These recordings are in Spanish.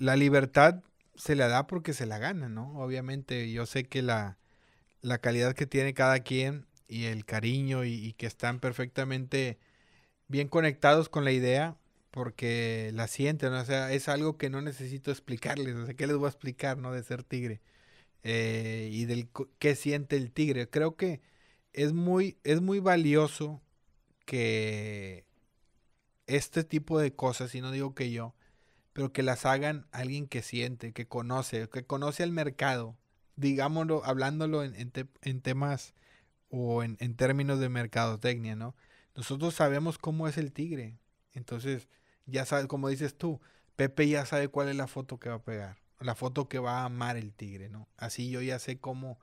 la libertad se la da porque se la gana, ¿no? Obviamente, yo sé que la, la calidad que tiene cada quien y el cariño y, que están perfectamente bien conectados con la idea porque la sienten, o sea, es algo que no necesito explicarles, o sea, ¿qué les voy a explicar, no? De ser tigre eh, y del qué siente el tigre. Creo que es muy, es muy valioso que este tipo de cosas, si no digo que yo, pero que las hagan alguien que siente, que conoce, que conoce el mercado. Digámoslo, hablándolo en, temas o en, términos de mercadotecnia, ¿no? Nosotros sabemos cómo es el tigre. Entonces, ya sabes, como dices tú, Pepe ya sabe cuál es la foto que va a pegar, la foto que va a amar el tigre, ¿no? Así yo ya sé cómo,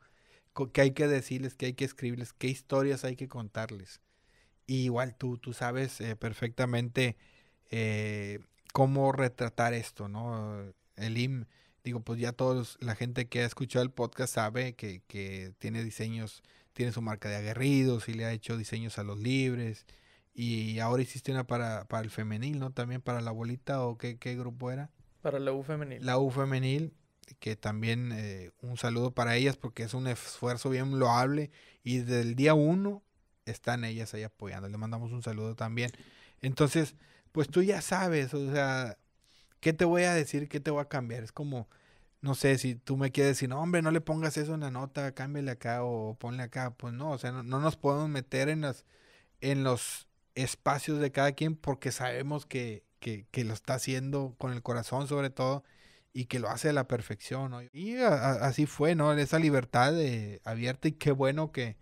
qué hay que decirles, qué hay que escribirles, qué historias hay que contarles. Y igual tú, tú sabes eh, perfectamente eh, cómo retratar esto, ¿no? El IM, digo, pues ya todos, la gente que ha escuchado el podcast sabe que, tiene diseños, tiene su marca de aguerridos y le ha hecho diseños a los libres. Y ahora hiciste una para, el femenil, ¿no? También para la abuelita o qué, grupo era. Para la U femenil. La U femenil, que también eh, un saludo para ellas porque es un esfuerzo bien loable y desde el día uno están ellas ahí apoyando. Le mandamos un saludo también. Entonces, pues tú ya sabes, o sea, ¿qué te voy a decir? ¿Qué te voy a cambiar? Es como, no sé, si tú me quieres decir, no, hombre, no le pongas eso en la nota, cámbiale acá o ponle acá, pues no, o sea, no, nos podemos meter en, las, en los espacios de cada quien porque sabemos que, lo está haciendo con el corazón sobre todo y que lo hace a la perfección, Y así fue, ¿no? Esa libertad de, eh, abierta y qué bueno que,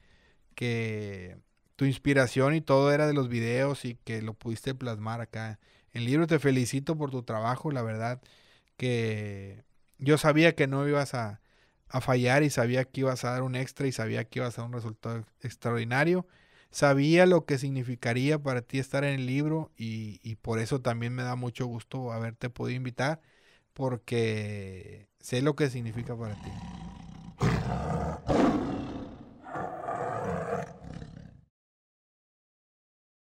que tu inspiración y todo era de los videos y que lo pudiste plasmar acá. En libro te felicito por tu trabajo, la verdad que yo sabía que no ibas a, a fallar y sabía que ibas a dar un extra y sabía que ibas a dar un resultado extraordinario. Sabía lo que significaría para ti estar en el libro y, y por eso también me da mucho gusto haberte podido invitar porque sé lo que significa para ti.